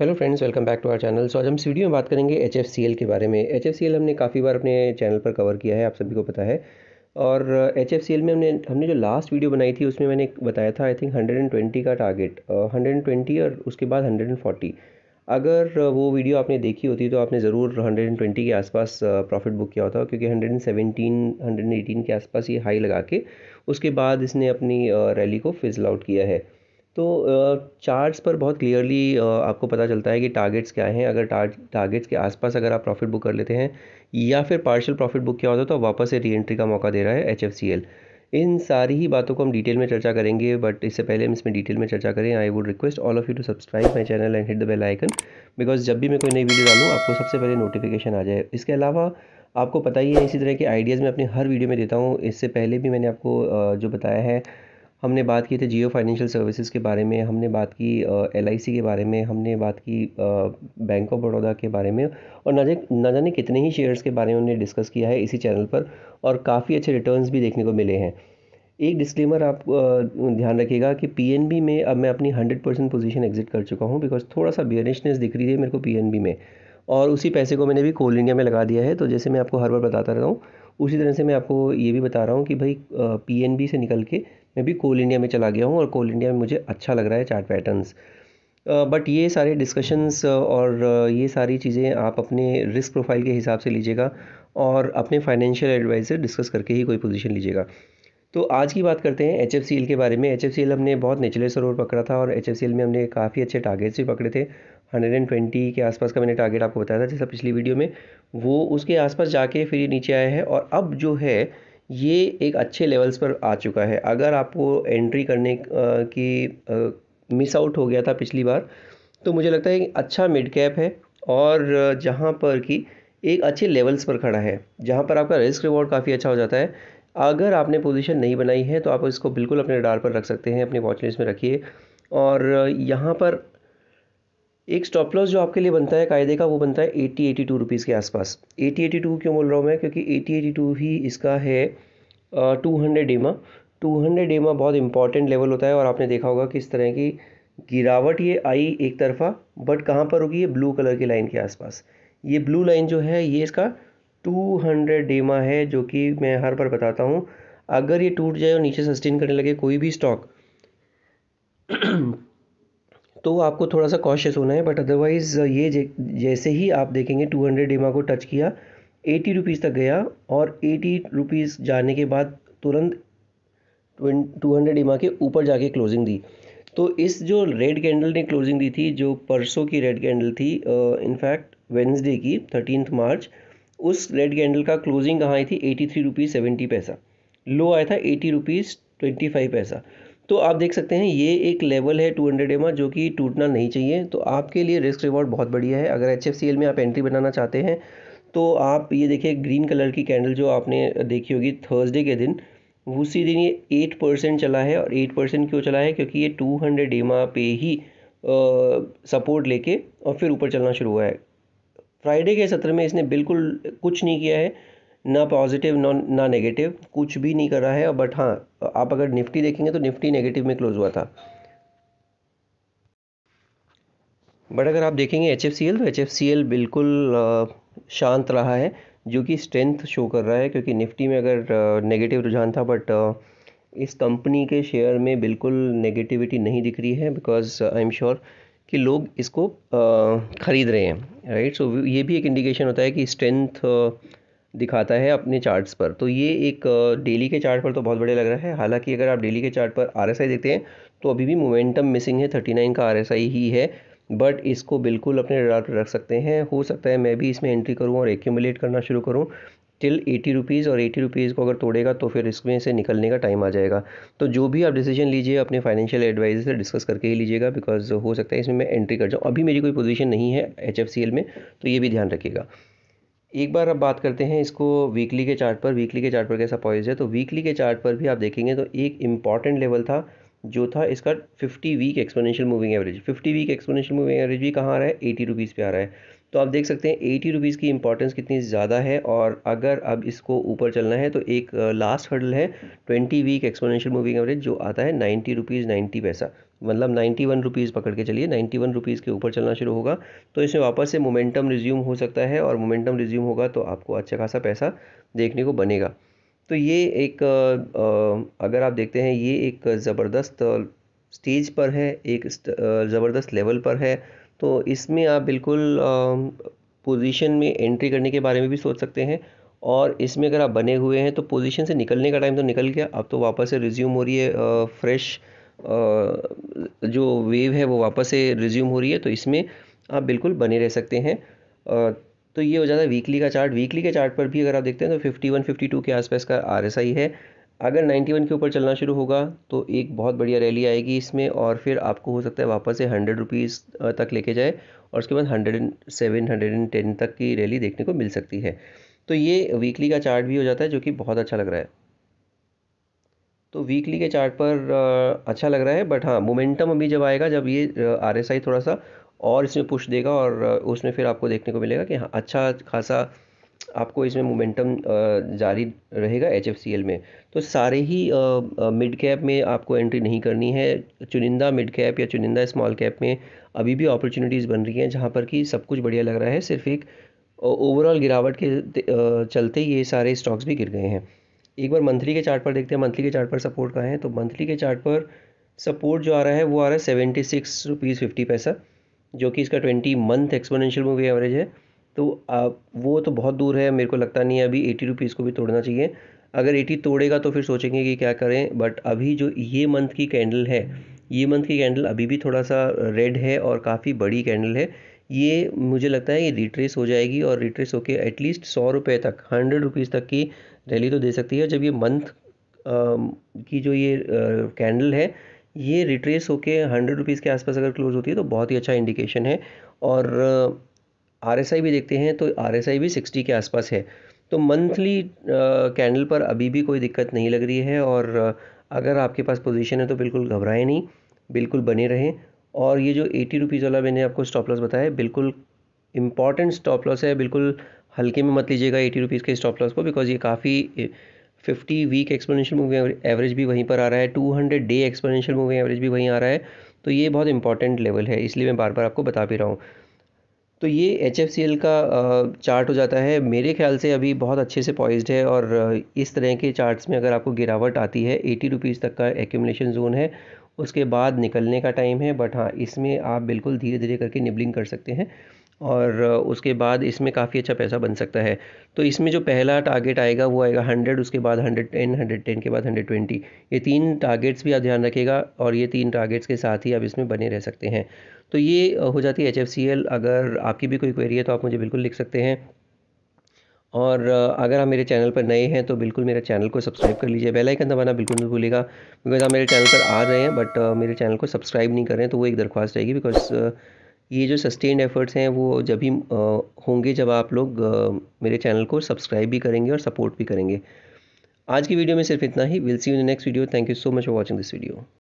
hello friends welcome back to our channel so आज हम video में बात करेंगे एच के बारे में एच हमने काफ़ी बार अपने चैनल पर कवर किया है आप सभी को पता है और एच uh, में हमने हमने जो लास्ट वीडियो बनाई थी उसमें मैंने बताया था आई थिंक 120 का टारगेट uh, 120 और उसके बाद 140 अगर uh, वो वीडियो आपने देखी होती तो आपने ज़रूर 120 के आसपास प्रॉफिट uh, बुक किया होता क्योंकि 117 118 के आसपास ये हाई लगा के उसके बाद इसने अपनी रैली को फिजल आउट किया है तो चार्ट्स पर बहुत क्लियरली आपको पता चलता है कि टारगेट्स क्या हैं अगर टारगेट्स के आसपास अगर आप प्रॉफिट बुक कर लेते हैं या फिर पार्शियल प्रॉफिट बुक किया होता है तो वापस से री एंट्री का मौका दे रहा है एच इन सारी ही बातों को हम डिटेल में चर्चा करेंगे बट इससे पहले हम इसमें डिटेल में चर्चा करें I would request all of you to subscribe my channel and hit the bell icon because जब भी मैं कोई नई वीडियो डालूँ आपको सबसे पहले नोटिफिकेशन आ जाए इसके अलावा आपको पता ही है इसी तरह के आइडियाज़ मैं अपने हर वीडियो में देता हूँ इससे पहले भी मैंने आपको जो बताया है हमने बात की थी जियो फाइनेंशियल सर्विसेज़ के बारे में हमने बात की एल आई सी के बारे में हमने बात की बैंक ऑफ बड़ौदा के बारे में और ना ना जाने कितने ही शेयर्स के बारे में हमने डिस्कस किया है इसी चैनल पर और काफ़ी अच्छे रिटर्न्स भी देखने को मिले हैं एक डिस्क्लेमर आप ध्यान रखिएगा कि पी में अब मैं अपनी हंड्रेड परसेंट पोजिशन एग्जिट कर चुका हूँ बिकॉज थोड़ा सा बियरिशनेस दिख रही है मेरे को पी में और उसी पैसे को मैंने भी कोल इंडिया में लगा दिया है तो जैसे मैं आपको हर बार बताता रहता हूँ उसी तरह से मैं आपको ये भी बता रहा हूँ कि भाई पी से निकल के मैं भी कोल इंडिया में चला गया हूँ और कोल इंडिया में मुझे अच्छा लग रहा है चार्ट पैटर्न्स बट ये सारे डिस्कशंस और ये सारी चीज़ें आप अपने रिस्क प्रोफाइल के हिसाब से लीजिएगा और अपने फाइनेंशियल एडवाइज़र डिस्कस करके ही कोई पोजीशन लीजिएगा तो आज की बात करते हैं एच के बारे में एच हमने बहुत निचले सरोवर पकड़ा था और एच में हमने काफ़ी अच्छे टारगेट्स भी पकड़े थे 120 के आसपास का मैंने टारगेट आपको बताया था जैसा पिछली वीडियो में वो उसके आसपास जाके फिर नीचे आया है और अब जो है ये एक अच्छे लेवल्स पर आ चुका है अगर आपको एंट्री करने की मिस आउट हो गया था पिछली बार तो मुझे लगता है अच्छा मिड कैप है और जहाँ पर कि एक अच्छे लेवल्स पर खड़ा है जहाँ पर आपका रिस्क रिवॉर्ड काफ़ी अच्छा हो जाता है अगर आपने पोजीशन नहीं बनाई है तो आप इसको बिल्कुल अपने डार पर रख सकते हैं अपने वॉच लिस्ट में रखिए और यहाँ पर एक स्टॉप लॉस जो आपके लिए बनता है कायदे का वो बनता है एटी एटी टू रुपीज़ के आसपास एटी एटी टू क्यों बोल रहा हूँ मैं क्योंकि एटी एटी टू ही इसका है two hundred EMA two hundred EMA बहुत इंपॉर्टेंट लेवल होता है और आपने देखा होगा किस तरह की गिरावट ये आई एक तरफा बट कहाँ पर होगी ये ब्लू कलर की लाइन के आसपास ये ब्लू लाइन जो है ये इसका टू हंड्रेड डेमा है जो कि मैं हर बार बताता हूँ अगर ये टूट जाए और नीचे सस्टेन करने लगे कोई भी स्टॉक तो आपको थोड़ा सा कॉशियस होना है बट अदरवाइज़ uh, ये जैसे ही आप देखेंगे टू हंड्रेड एम को टच किया एटी रुपीज़ तक गया और एटी रुपीज़ जाने के बाद तुरंत टू हंड्रेड एम के ऊपर जाके क्लोजिंग दी तो इस जो रेड कैंडल ने क्लोजिंग दी थी जो परसों की रेड कैंडल थी इनफैक्ट uh, वेंसडे की थर्टीन मार्च उस रेड कैंडल का क्लोजिंग कहाँ आई थी एटी थ्री रुपीज़ सेवेंटी पैसा लो आया था एटी रुपीज़ ट्वेंटी फाइव पैसा तो आप देख सकते हैं ये एक लेवल है 200 हंड्रेड जो कि टूटना नहीं चाहिए तो आपके लिए रिस्क रिवॉर्ड बहुत बढ़िया है अगर एच में आप एंट्री बनाना चाहते हैं तो आप ये देखिए ग्रीन कलर की कैंडल जो आपने देखी होगी थर्सडे के दिन उसी दिन ये एट परसेंट चला है और एट परसेंट क्यों चला है क्योंकि ये टू हंड्रेड एमा पे ही सपोर्ट लेके और फिर ऊपर चलना शुरू हुआ है फ्राइडे के सत्र में इसने बिल्कुल कुछ नहीं किया है ना पॉजिटिव ना ना नेगेटिव कुछ भी नहीं कर रहा है बट हाँ आप अगर निफ्टी देखेंगे तो निफ्टी नेगेटिव में क्लोज हुआ था बट अगर आप देखेंगे एच तो एच बिल्कुल शांत रहा है जो कि स्ट्रेंथ शो कर रहा है क्योंकि निफ्टी में अगर नेगेटिव रुझान था बट इस कंपनी के शेयर में बिल्कुल नेगेटिविटी नहीं दिख रही है बिकॉज आई एम श्योर कि लोग इसको ख़रीद रहे हैं राइट सो ये भी एक इंडिकेशन होता है कि स्ट्रेंथ दिखाता है अपने चार्ट्स पर तो ये एक डेली के चार्ट पर तो बहुत बढ़िया लग रहा है हालांकि अगर आप डेली के चार्ट पर आर देखते हैं तो अभी भी मोमेंटम मिसिंग है थर्टी नाइन का आर ही है बट इसको बिल्कुल अपने रडार पर रख सकते हैं हो सकता है मैं भी इसमें एंट्री करूँ और एक्यूमुलेट करना शुरू करूँ टिल एटी रुपीज़ और एटी रुपीज़ को अगर तोड़ेगा तो फिर इसमें से निकलने का टाइम आ जाएगा तो जो भी आप डिसीजन लीजिए अपने फाइनेंशियल एडवाइजर से डिस्कस करके ही लीजिएगा बिकॉज हो सकता है इसमें मैं एंट्री कर जाऊँ अभी मेरी कोई पोजीशन नहीं है एच में तो ये भी ध्यान रखिएगा एक बार अब बात करते हैं इसको वीकली के चार्ट पर वीकली के चार्ट पर कैसा पॉइज है तो वीकली के चार्ट पर भी आप देखेंगे तो एक इंपॉर्टेंट लेवल था जो था इसका 50 week exponential moving average 50 week exponential moving average भी कहाँ आ रहा है एटी रुपीज़ पर आ रहा है तो आप देख सकते हैं एटी रुपीज़ की इंपॉर्टेंस कितनी ज़्यादा है और अगर अब इसको ऊपर चलना है तो एक लास्ट uh, हर्डल है twenty week exponential moving average जो आता है नाइन्टी रुपीज़ नाइन्टी पैसा मतलब नाइन्टी वन रुपीज़ पकड़ के चलिए नाइन्टी वन रुपीज़ के ऊपर चलना शुरू होगा तो इसमें वापस से मोमेंटम रिज्यूम हो सकता है और मोमेंटम रिज्यूम होगा तो आपको अच्छा खासा पैसा देखने को बनेगा तो ये एक अगर आप देखते हैं ये एक ज़बरदस्त स्टेज पर है एक ज़बरदस्त लेवल पर है तो इसमें आप बिल्कुल पोजीशन में एंट्री करने के बारे में भी सोच सकते हैं और इसमें अगर आप बने हुए हैं तो पोजीशन से निकलने का टाइम तो निकल गया अब तो वापस से रिज्यूम हो रही है फ्रेश जो वेव है वो वापस से रिज्यूम हो रही है तो इसमें आप बिल्कुल बने रह सकते हैं तो ये हो जाता है वीकली का चार्ट वीकली के चार्ट पर भी अगर आप देखते हैं तो 51 52 के आसपास का आर है अगर 91 के ऊपर चलना शुरू होगा तो एक बहुत बढ़िया रैली आएगी इसमें और फिर आपको हो सकता है वापस से हंड्रेड रुपीज़ तक लेके जाए और उसके बाद hundred and seven hundred and ten तक की रैली देखने को मिल सकती है तो ये वीकली का चार्ट भी हो जाता है जो कि बहुत अच्छा लग रहा है तो वीकली के चार्ट पर अच्छा लग रहा है बट हाँ मोमेंटम अभी जब आएगा जब ये आर एस आई थोड़ा सा और इसमें पुश देगा और उसमें फिर आपको देखने को मिलेगा कि हाँ अच्छा खासा आपको इसमें मोमेंटम जारी रहेगा एच में तो सारे ही मिड कैप में आपको एंट्री नहीं करनी है चुनिंदा मिड कैप या चुनिंदा स्मॉल कैप में अभी भी अपॉर्चुनिटीज़ बन रही हैं जहाँ पर कि सब कुछ बढ़िया लग रहा है सिर्फ एक ओवरऑल गिरावट के चलते ये सारे स्टॉक्स भी गिर गए हैं एक बार मंथली के चार्ट पर देखते हैं मंथली के चार्ट पर सपोर्ट कहाँ है तो मंथली के चार्ट पर सपोर्ट जो आ रहा है वो आ रहा है सेवेंटी सिक्स रुपीज़ फिफ्टी पैसा जो कि इसका twenty month exponential moving average है तो आप वो तो बहुत दूर है मेरे को लगता नहीं है अभी एटी रुपीज़ को भी तोड़ना चाहिए अगर एटी तोड़ेगा तो फिर सोचेंगे कि क्या करें बट अभी जो ये मंथ की कैंडल है ये मंथ की कैंडल अभी भी थोड़ा सा रेड है और काफ़ी बड़ी कैंडल है ये मुझे लगता है ये रिट्रेस हो जाएगी और रिट्रेस होकर एटलीस्ट सौ रुपये तक हंड्रेड रुपीज़ तक की रैली तो दे सकती है जब ये मंथ की जो ये कैंडल है ये रिट्रेस होके हंड्रेड रुपीज़ के आसपास अगर क्लोज होती है तो बहुत ही अच्छा इंडिकेशन है और आर भी देखते हैं तो आर भी सिक्सटी के आसपास है तो मंथली कैंडल पर अभी भी कोई दिक्कत नहीं लग रही है और अगर आपके पास पोजीशन है तो बिल्कुल घबराएं नहीं बिल्कुल बने रहें और ये जो एटी रुपीज़ वाला मैंने आपको स्टॉप लॉस बताया बिल्कुल इंपॉर्टेंट स्टॉप लॉस है बिल्कुल हल्के में मत लीजिएगा एटी रुपीज़ के स्टॉप लॉस को बिकॉज ये काफ़ी fifty week exponential moving average भी वहीं पर आ रहा है two hundred day exponential moving average भी वहीं आ रहा है तो ये बहुत इंपॉर्टेंट लेवल है इसलिए मैं बार बार आपको बता भी रहा हूँ तो ये एच एफ सी एल का चार्ट हो जाता है मेरे ख्याल से अभी बहुत अच्छे से पॉइज्ड है और इस तरह के चार्ट्स में अगर आपको गिरावट आती है एटी रुपीज़ तक का एक्यूमलेशन जोन है उसके बाद निकलने का टाइम है बट हाँ इसमें आप बिल्कुल धीरे धीरे करके निबलिंग कर सकते हैं और उसके बाद इसमें काफ़ी अच्छा पैसा बन सकता है तो इसमें जो पहला टारगेट आएगा वो आएगा हंड्रेड उसके बाद हंड्रेड टेन हंड्रेड टेन के बाद हंड्रेड ट्वेंटी ये तीन टारगेट्स भी आप ध्यान रखेगा और ये तीन टारगेट्स के साथ ही आप इसमें बने रह सकते हैं तो ये हो जाती है एच अगर आपकी भी कोई क्वेरी है तो आप मुझे बिल्कुल लिख सकते हैं और अगर आप मेरे चैनल पर नए हैं तो बिल्कुल मेरे चैनल को सब्सक्राइब कर लीजिए बेल आइकन दबाना बिल्कुल नहीं भूलेगा बिकॉज आप मेरे चैनल पर आ रहे हैं बट मेरे चैनल को सब्सक्राइब नहीं कर रहे हैं तो वो एक दरख्वास्त रहेगी बिकॉज ये जो सस्टेन्ड एफर्ट्स हैं वो जब भी होंगे जब आप लोग मेरे चैनल को सब्सक्राइब भी करेंगे और सपोर्ट भी करेंगे आज की वीडियो में सिर्फ इतना ही will see you in next video thank you so much for watching this video